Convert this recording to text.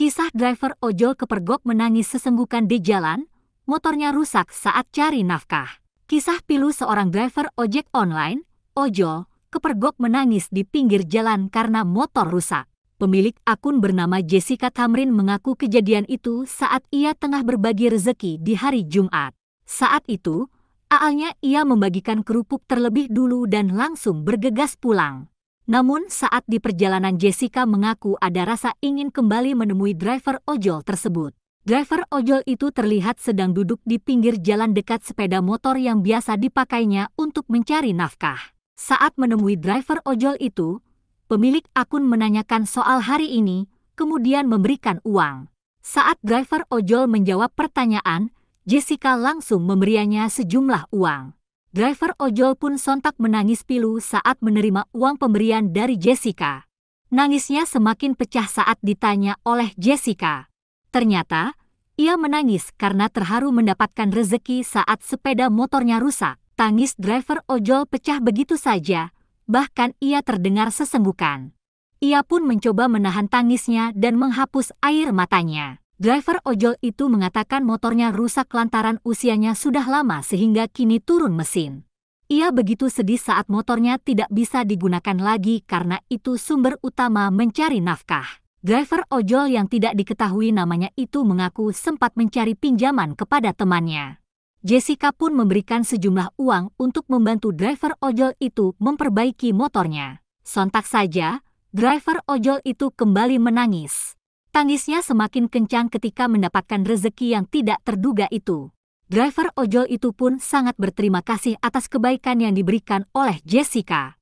Kisah driver ojol kepergok menangis sesenggukan di jalan, motornya rusak saat cari nafkah. Kisah pilu seorang driver ojek online, ojol, kepergok menangis di pinggir jalan karena motor rusak. Pemilik akun bernama Jessica Tamrin mengaku kejadian itu saat ia tengah berbagi rezeki di hari Jumat. Saat itu, aalnya ia membagikan kerupuk terlebih dulu dan langsung bergegas pulang. Namun saat di perjalanan Jessica mengaku ada rasa ingin kembali menemui driver ojol tersebut. Driver ojol itu terlihat sedang duduk di pinggir jalan dekat sepeda motor yang biasa dipakainya untuk mencari nafkah. Saat menemui driver ojol itu, pemilik akun menanyakan soal hari ini, kemudian memberikan uang. Saat driver ojol menjawab pertanyaan, Jessica langsung memberiannya sejumlah uang. Driver ojol pun sontak menangis pilu saat menerima uang pemberian dari Jessica. Nangisnya semakin pecah saat ditanya oleh Jessica. Ternyata, ia menangis karena terharu mendapatkan rezeki saat sepeda motornya rusak. Tangis driver ojol pecah begitu saja, bahkan ia terdengar sesenggukan. Ia pun mencoba menahan tangisnya dan menghapus air matanya driver ojol itu mengatakan motornya rusak lantaran usianya sudah lama sehingga kini turun mesin. Ia begitu sedih saat motornya tidak bisa digunakan lagi karena itu sumber utama mencari nafkah. Driver ojol yang tidak diketahui namanya itu mengaku sempat mencari pinjaman kepada temannya. Jessica pun memberikan sejumlah uang untuk membantu driver ojol itu memperbaiki motornya. Sontak saja, driver ojol itu kembali menangis. Tangisnya semakin kencang ketika mendapatkan rezeki yang tidak terduga itu. Driver ojol itu pun sangat berterima kasih atas kebaikan yang diberikan oleh Jessica.